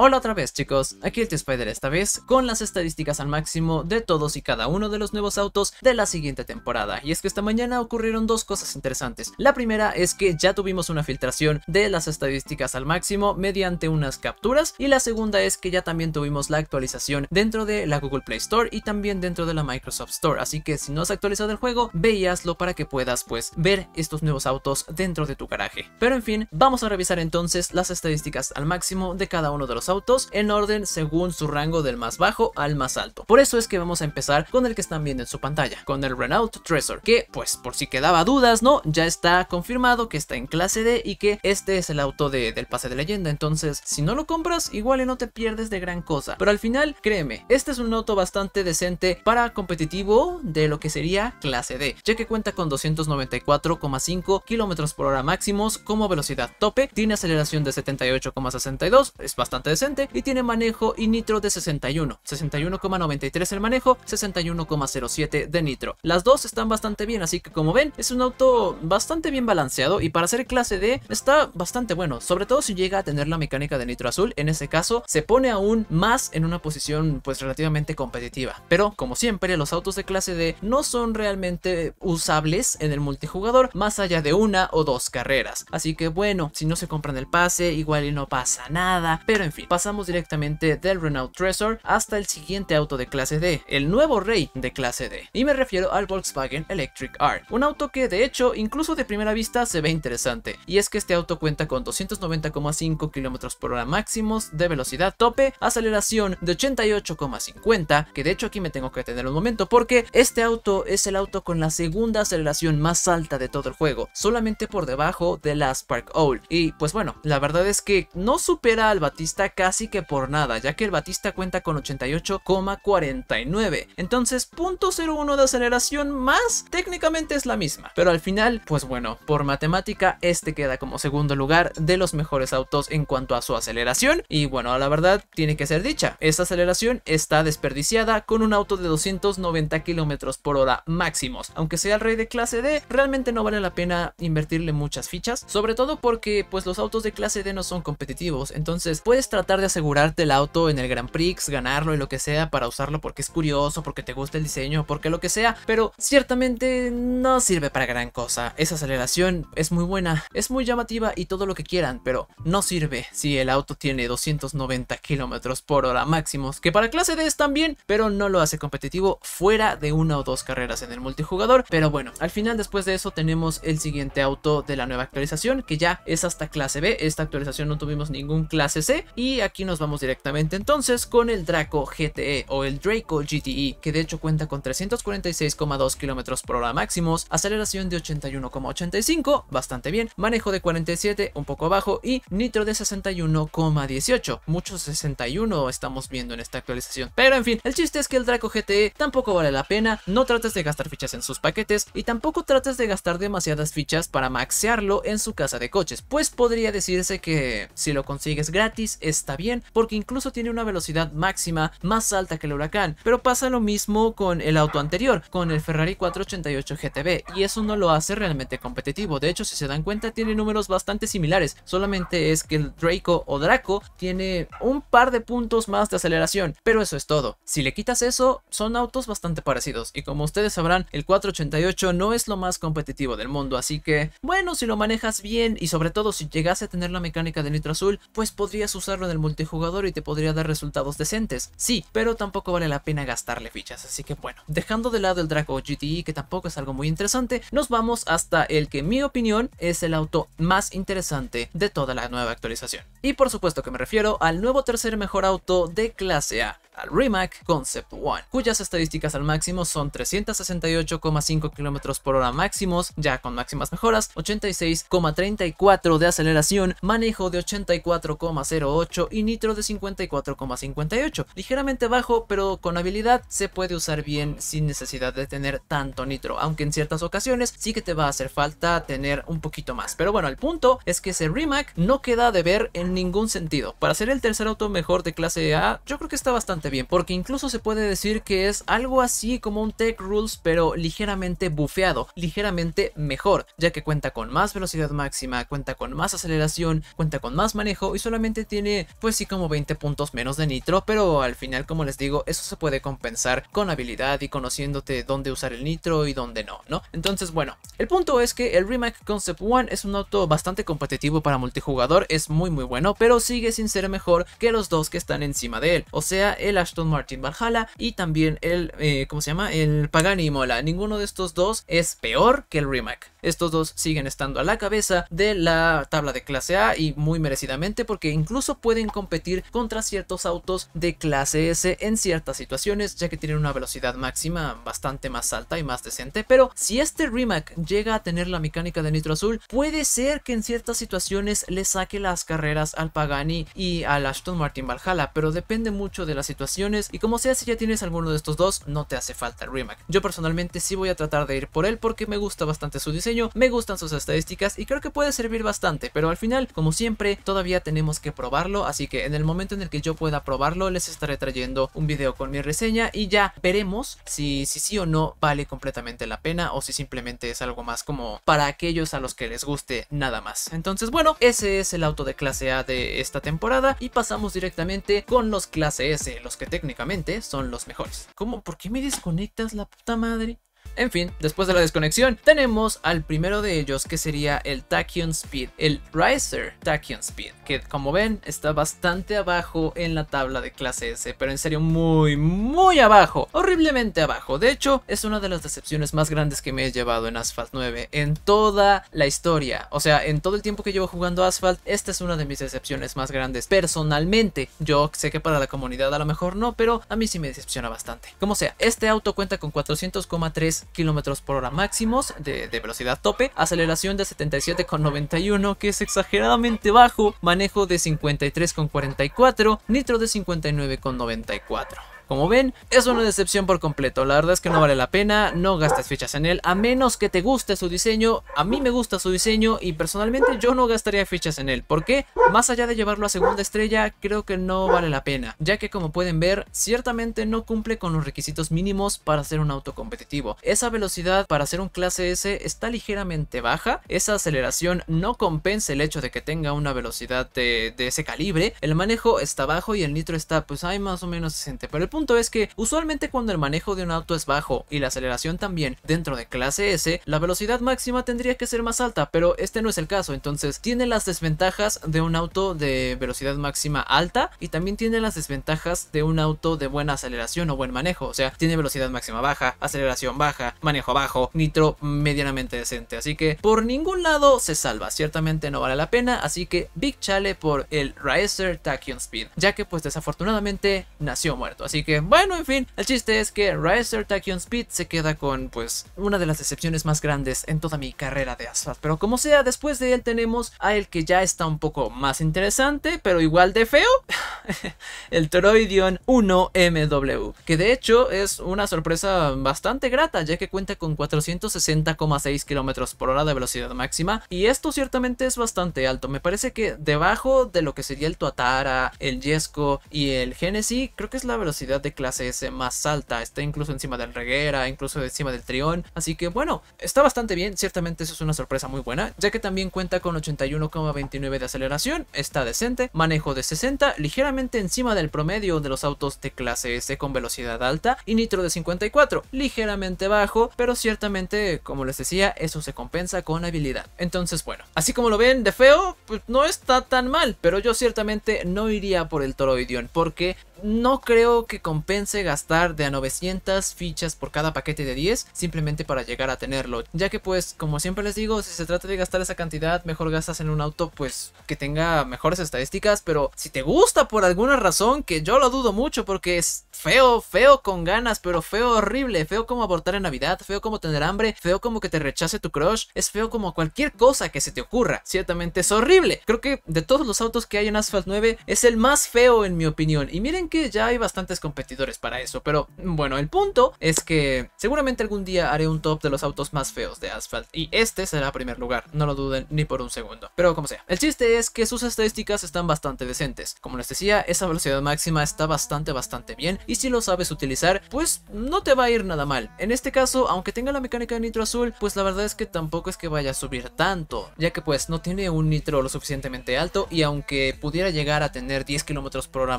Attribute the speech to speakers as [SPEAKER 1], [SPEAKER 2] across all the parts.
[SPEAKER 1] Hola otra vez chicos, aquí el T-Spider esta vez con las estadísticas al máximo de todos y cada uno de los nuevos autos de la siguiente temporada y es que esta mañana ocurrieron dos cosas interesantes. La primera es que ya tuvimos una filtración de las estadísticas al máximo mediante unas capturas y la segunda es que ya también tuvimos la actualización dentro de la Google Play Store y también dentro de la Microsoft Store así que si no has actualizado el juego veíaslo para que puedas pues ver estos nuevos autos dentro de tu garaje. Pero en fin, vamos a revisar entonces las estadísticas al máximo de cada uno de los autos en orden según su rango del más bajo al más alto. Por eso es que vamos a empezar con el que están viendo en su pantalla, con el Renault Tresor, que pues por si quedaba dudas, ¿no? Ya está confirmado que está en clase D y que este es el auto del pase de leyenda, entonces si no lo compras igual y no te pierdes de gran cosa, pero al final créeme, este es un auto bastante decente para competitivo de lo que sería clase D, ya que cuenta con 294,5 km por hora máximos como velocidad tope, tiene aceleración de 78,62, es bastante y tiene manejo y nitro de 61, 61,93 el manejo, 61,07 de nitro. Las dos están bastante bien, así que como ven, es un auto bastante bien balanceado y para ser clase D está bastante bueno, sobre todo si llega a tener la mecánica de nitro azul, en ese caso se pone aún más en una posición pues relativamente competitiva. Pero como siempre, los autos de clase D no son realmente usables en el multijugador más allá de una o dos carreras. Así que bueno, si no se compran el pase, igual y no pasa nada, pero en fin pasamos directamente del Renault tresor hasta el siguiente auto de clase D, el nuevo rey de clase D, y me refiero al Volkswagen Electric Art, un auto que de hecho incluso de primera vista se ve interesante, y es que este auto cuenta con 290,5 km por hora máximos de velocidad tope, aceleración de 88,50, que de hecho aquí me tengo que detener un momento porque este auto es el auto con la segunda aceleración más alta de todo el juego, solamente por debajo de la Spark Owl, y pues bueno, la verdad es que no supera al Batista casi que por nada, ya que el Batista cuenta con 88,49. Entonces, .01 de aceleración más técnicamente es la misma. Pero al final, pues bueno, por matemática, este queda como segundo lugar de los mejores autos en cuanto a su aceleración. Y bueno, la verdad, tiene que ser dicha. Esta aceleración está desperdiciada con un auto de 290 km por hora máximos. Aunque sea el rey de clase D, realmente no vale la pena invertirle muchas fichas. Sobre todo porque pues los autos de clase D no son competitivos. Entonces puedes tratar de asegurarte el auto en el Grand Prix, ganarlo y lo que sea para usarlo porque es curioso, porque te gusta el diseño, porque lo que sea, pero ciertamente no sirve para gran cosa. Esa aceleración es muy buena, es muy llamativa y todo lo que quieran, pero no sirve si el auto tiene 290 kilómetros por hora máximos, que para clase D es también, pero no lo hace competitivo fuera de una o dos carreras en el multijugador. Pero bueno, al final después de eso tenemos el siguiente auto de la nueva actualización, que ya es hasta clase B. Esta actualización no tuvimos ningún clase C y y aquí nos vamos directamente entonces con el Draco GTE o el Draco GTE, que de hecho cuenta con 346,2 km por hora máximos, aceleración de 81,85, bastante bien, manejo de 47, un poco abajo, y nitro de 61,18. Muchos 61 estamos viendo en esta actualización. Pero en fin, el chiste es que el Draco GTE tampoco vale la pena, no trates de gastar fichas en sus paquetes y tampoco trates de gastar demasiadas fichas para maxearlo en su casa de coches, pues podría decirse que si lo consigues gratis es está bien, porque incluso tiene una velocidad máxima más alta que el huracán, pero pasa lo mismo con el auto anterior, con el Ferrari 488 GTB, y eso no lo hace realmente competitivo, de hecho si se dan cuenta tiene números bastante similares, solamente es que el Draco o Draco tiene un par de puntos más de aceleración, pero eso es todo, si le quitas eso, son autos bastante parecidos, y como ustedes sabrán, el 488 no es lo más competitivo del mundo, así que, bueno, si lo manejas bien, y sobre todo si llegase a tener la mecánica de nitro azul, pues podrías usarlo en el multijugador y te podría dar resultados decentes. Sí, pero tampoco vale la pena gastarle fichas, así que bueno. Dejando de lado el Draco GTI, e, que tampoco es algo muy interesante, nos vamos hasta el que en mi opinión es el auto más interesante de toda la nueva actualización. Y por supuesto que me refiero al nuevo tercer mejor auto de clase A al Rimac Concept One, cuyas estadísticas al máximo son 368,5 km por hora máximos, ya con máximas mejoras, 86,34 de aceleración, manejo de 84,08 y nitro de 54,58. Ligeramente bajo, pero con habilidad se puede usar bien sin necesidad de tener tanto nitro, aunque en ciertas ocasiones sí que te va a hacer falta tener un poquito más. Pero bueno, el punto es que ese Rimac no queda de ver en ningún sentido. Para ser el tercer auto mejor de clase A, yo creo que está bastante bien, porque incluso se puede decir que es algo así como un Tech Rules, pero ligeramente bufeado, ligeramente mejor, ya que cuenta con más velocidad máxima, cuenta con más aceleración, cuenta con más manejo y solamente tiene, pues sí, como 20 puntos menos de nitro, pero al final, como les digo, eso se puede compensar con habilidad y conociéndote dónde usar el nitro y dónde no, ¿no? Entonces, bueno, el punto es que el Remake Concept One es un auto bastante competitivo para multijugador, es muy muy bueno, pero sigue sin ser mejor que los dos que están encima de él, o sea, el Ashton Martin Valhalla y también el, eh, ¿cómo se llama? El Pagani y Mola. Ninguno de estos dos es peor que el Rimac. Estos dos siguen estando a la cabeza de la tabla de clase A y muy merecidamente porque incluso pueden competir contra ciertos autos de clase S en ciertas situaciones ya que tienen una velocidad máxima bastante más alta y más decente. Pero si este Rimac llega a tener la mecánica de nitro azul, puede ser que en ciertas situaciones le saque las carreras al Pagani y al Ashton Martin Valhalla, pero depende mucho de la situación situaciones y como sea si ya tienes alguno de estos dos no te hace falta el Rimac. Yo personalmente sí voy a tratar de ir por él porque me gusta bastante su diseño, me gustan sus estadísticas y creo que puede servir bastante, pero al final como siempre todavía tenemos que probarlo, así que en el momento en el que yo pueda probarlo les estaré trayendo un video con mi reseña y ya veremos si, si sí o no vale completamente la pena o si simplemente es algo más como para aquellos a los que les guste nada más. Entonces bueno, ese es el auto de clase A de esta temporada y pasamos directamente con los clase S, que técnicamente son los mejores. ¿Cómo? ¿Por qué me desconectas la puta madre? En fin, después de la desconexión, tenemos al primero de ellos que sería el Tachyon Speed, el Riser Tachyon Speed, que como ven está bastante abajo en la tabla de clase S, pero en serio muy, muy abajo, horriblemente abajo. De hecho, es una de las decepciones más grandes que me he llevado en Asphalt 9 en toda la historia. O sea, en todo el tiempo que llevo jugando Asphalt, esta es una de mis decepciones más grandes personalmente. Yo sé que para la comunidad a lo mejor no, pero a mí sí me decepciona bastante. Como sea, este auto cuenta con 400,3 kilómetros por hora máximos de, velocidad tope, aceleración de 77,91, que es exageradamente bajo, manejo de 53,44, nitro de 59,94. Como ven, es una decepción por completo, la verdad es que no vale la pena, no gastes fichas en él, a menos que te guste su diseño, a mí me gusta su diseño y personalmente yo no gastaría fichas en él, porque más allá de llevarlo a segunda estrella, creo que no vale la pena, ya que como pueden ver, ciertamente no cumple con los requisitos mínimos para ser un auto competitivo. Esa velocidad para ser un clase S está ligeramente baja, esa aceleración no compensa el hecho de que tenga una velocidad de, ese calibre, el manejo está bajo y el nitro está pues hay más o menos 60, pero el punto es que usualmente cuando el manejo de un auto es bajo y la aceleración también dentro de clase S, la velocidad máxima tendría que ser más alta, pero este no es el caso, entonces tiene las desventajas de un auto de velocidad máxima alta y también tiene las desventajas de un auto de buena aceleración o buen manejo, o sea, tiene velocidad máxima baja, aceleración baja, manejo bajo, nitro medianamente decente, así que por ningún lado se salva, ciertamente no vale la pena, así que big chale por el Racer Tachyon Speed, ya que pues desafortunadamente nació muerto, así que bueno, en fin, el chiste es que Riser Tachyon Speed se queda con, pues, una de las decepciones más grandes en toda mi carrera de Asphalt. Pero como sea, después de él tenemos a el que ya está un poco más interesante, pero igual de feo, el Toroidion 1MW, que de hecho es una sorpresa bastante grata, ya que cuenta con 460,6 km por hora de velocidad máxima, y esto ciertamente es bastante alto. Me parece que debajo de lo que sería el Tuatara, el jesco y el Genesis, creo que es la velocidad de clase S eh, más alta. Está incluso encima del Reguera, incluso encima del Trión. Así que bueno, está bastante bien. Ciertamente eso es una sorpresa muy buena, ya que también cuenta con 81,29 de aceleración. Está decente. Manejo de 60, ligeramente encima del promedio de los autos de clase S con velocidad alta. Y nitro de 54, ligeramente bajo, pero ciertamente, como les decía, eso se compensa con habilidad. Entonces bueno, así como lo ven de feo, pues no está tan mal, pero yo ciertamente no iría por el Toroidion porque no creo que compense gastar de a 900 fichas por cada paquete de 10 simplemente para llegar a tenerlo, ya que pues como siempre les digo, si se trata de gastar esa cantidad, mejor gastas en un auto pues que tenga mejores estadísticas, pero si te gusta por alguna razón, que yo lo dudo mucho porque es feo, feo con ganas, pero feo horrible, feo como abortar en Navidad, feo como tener hambre, feo como que te rechace tu crush, es feo como cualquier cosa que se te ocurra, ciertamente es horrible. Creo que de todos los autos que hay en Asphalt 9 es el más feo en mi opinión y miren que ya hay bastantes competidores para eso. Pero bueno, el punto es que seguramente algún día haré un top de los autos más feos de Asphalt y este será primer lugar, no lo duden ni por un segundo. Pero como sea, el chiste es que sus estadísticas están bastante decentes. Como les decía, esa velocidad máxima está bastante bastante bien y si lo sabes utilizar, pues no te va a ir nada mal. En este caso, aunque tenga la mecánica de nitro azul, pues la verdad es que tampoco es que vaya a subir tanto, ya que pues no tiene un nitro lo suficientemente alto y aunque pudiera llegar a tener 10 km por hora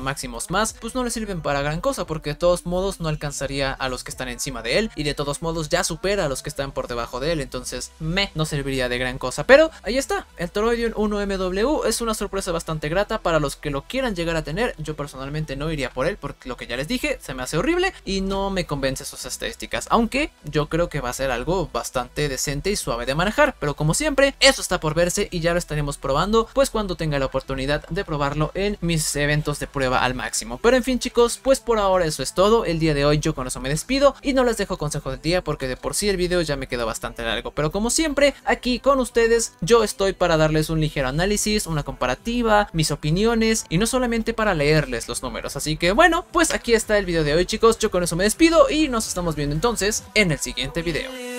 [SPEAKER 1] máximos más, pues no le sirven para gran cosa porque de todos modos no alcanzaría a los que están encima de él y de todos modos ya supera a los que están por debajo de él, entonces me no serviría de gran cosa. Pero ahí está, el Troidion 1MW es una sorpresa bastante grata para los que lo quieran llegar a tener, yo personalmente no iría por él porque lo que ya les dije se me hace horrible y no me convence sus estadísticas, aunque yo creo que va a ser algo bastante decente y suave de manejar, pero como siempre, eso está por verse y ya lo estaremos probando pues cuando tenga la oportunidad de probarlo en mis eventos de prueba al máximo. Pero en fin chicos, pues por ahora eso es todo, el día de hoy yo con eso me despido y no les dejo consejo del día porque de por sí el video ya me quedó bastante largo, pero como siempre, aquí con ustedes yo estoy para darles un ligero análisis, una comparativa, mis opiniones y no solamente para leerles los números, así que bueno, pues aquí está el video de hoy chicos, yo con eso me despido y nos estamos viendo entonces en el siguiente video.